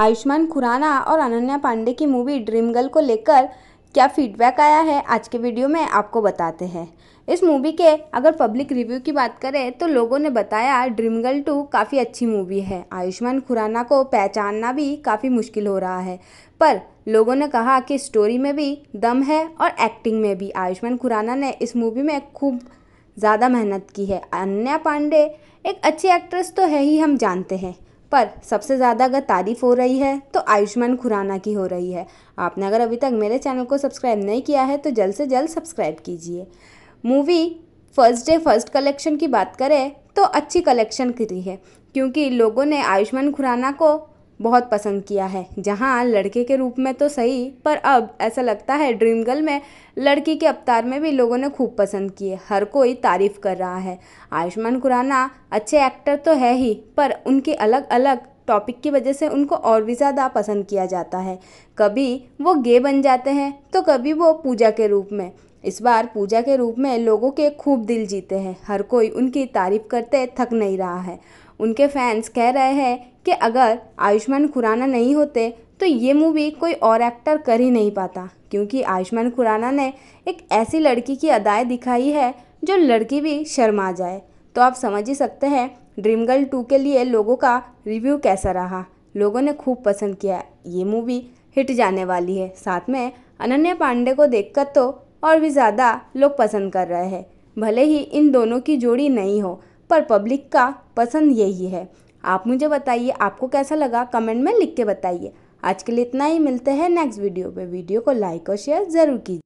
आयुष्मान खुराना और अनन्या पांडे की movie dream girl को लेकर क्या फीडबैक आया है आज के वीडियो में आपको बताते हैं इस मूवी के अगर पब्लिक रिव्यू की बात करें तो लोगों ने बताया ड्रीम गर्ल टू काफ़ी अच्छी मूवी है आयुष्मान खुराना को पहचानना भी काफ़ी मुश्किल हो रहा है पर लोगों ने कहा कि स्टोरी में भी दम है और एक्टिंग में भी आयुष्मान खुराना ने इस मूवी में खूब ज़्यादा मेहनत की है अनन्या पांडे एक अच्छी एक्ट्रेस तो है ही हम जानते हैं पर सबसे ज़्यादा अगर तारीफ़ हो रही है तो आयुष्मान खुराना की हो रही है आपने अगर अभी तक मेरे चैनल को सब्सक्राइब नहीं किया है तो जल्द से जल्द सब्सक्राइब कीजिए movie first day first collection की बात करें तो अच्छी कलेक्शन करी है क्योंकि लोगों ने आयुष्मान खुराना को बहुत पसंद किया है जहाँ लड़के के रूप में तो सही पर अब ऐसा लगता है ड्रीम गर्ल में लड़की के अवतार में भी लोगों ने खूब पसंद किए हर कोई तारीफ़ कर रहा है आयुष्मान खुराना अच्छे एक्टर तो है ही पर उनके अलग अलग टॉपिक की वजह से उनको और भी ज़्यादा पसंद किया जाता है कभी वो गे बन जाते हैं तो कभी वो पूजा के रूप में इस बार पूजा के रूप में लोगों के खूब दिल जीते हैं हर कोई उनकी तारीफ़ करते थक नहीं रहा है उनके फैंस कह रहे हैं कि अगर आयुष्मान खुराना नहीं होते तो ये मूवी कोई और एक्टर कर ही नहीं पाता क्योंकि आयुष्मान खुराना ने एक ऐसी लड़की की अदाएँ दिखाई है जो लड़की भी शर्मा जाए तो आप समझ ही सकते हैं ड्रीम गर्ल टू के लिए लोगों का रिव्यू कैसा रहा लोगों ने खूब पसंद किया ये मूवी हिट जाने वाली है साथ में अनन्या पांडे को देखकर तो और भी ज़्यादा लोग पसंद कर रहे हैं भले ही इन दोनों की जोड़ी नहीं हो पर पब्लिक का पसंद यही है आप मुझे बताइए आपको कैसा लगा कमेंट में लिख के बताइए आज के लिए इतना ही मिलते हैं नेक्स्ट वीडियो में वीडियो को लाइक और शेयर ज़रूर कीजिए